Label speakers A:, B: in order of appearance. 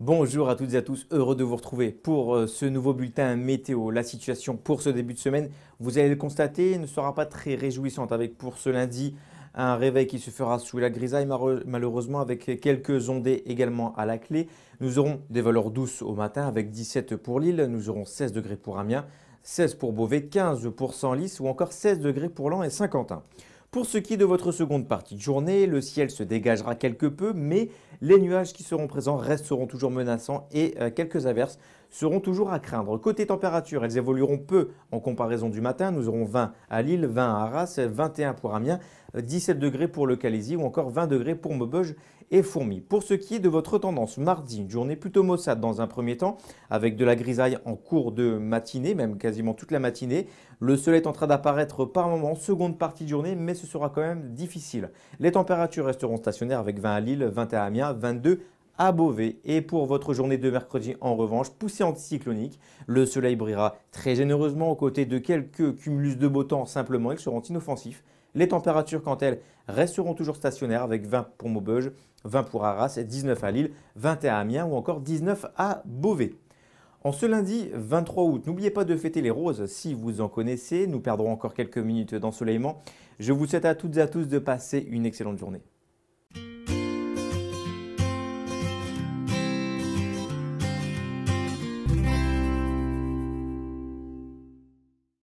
A: Bonjour à toutes et à tous, heureux de vous retrouver pour euh, ce nouveau bulletin météo. La situation pour ce début de semaine, vous allez le constater, ne sera pas très réjouissante avec pour ce lundi un réveil qui se fera sous la grisaille malheureusement avec quelques ondées également à la clé. Nous aurons des valeurs douces au matin avec 17 pour Lille, nous aurons 16 degrés pour Amiens, 16 pour Beauvais, 15 pour Senlis ou encore 16 degrés pour Lan et Saint-Quentin. Pour ce qui est de votre seconde partie de journée, le ciel se dégagera quelque peu, mais les nuages qui seront présents resteront toujours menaçants et euh, quelques averses seront toujours à craindre. Côté température, elles évolueront peu en comparaison du matin. Nous aurons 20 à Lille, 20 à Arras, 21 pour Amiens, 17 degrés pour le Calaisie ou encore 20 degrés pour Maubeuge et Fourmi. Pour ce qui est de votre tendance, mardi, une journée plutôt maussade dans un premier temps, avec de la grisaille en cours de matinée, même quasiment toute la matinée. Le soleil est en train d'apparaître par moment, seconde partie de journée, mais ce sera quand même difficile. Les températures resteront stationnaires avec 20 à Lille, 21 à Amiens, 22 à Beauvais. Et pour votre journée de mercredi, en revanche, poussée anticyclonique, le soleil brillera très généreusement aux côtés de quelques cumulus de beau temps simplement, ils seront inoffensifs. Les températures, quant elles, resteront toujours stationnaires avec 20 pour Maubeuge, 20 pour Arras, 19 à Lille, 21 à Amiens ou encore 19 à Beauvais. En ce lundi 23 août, n'oubliez pas de fêter les roses si vous en connaissez. Nous perdrons encore quelques minutes d'ensoleillement. Je vous souhaite à toutes et à tous de passer une excellente journée.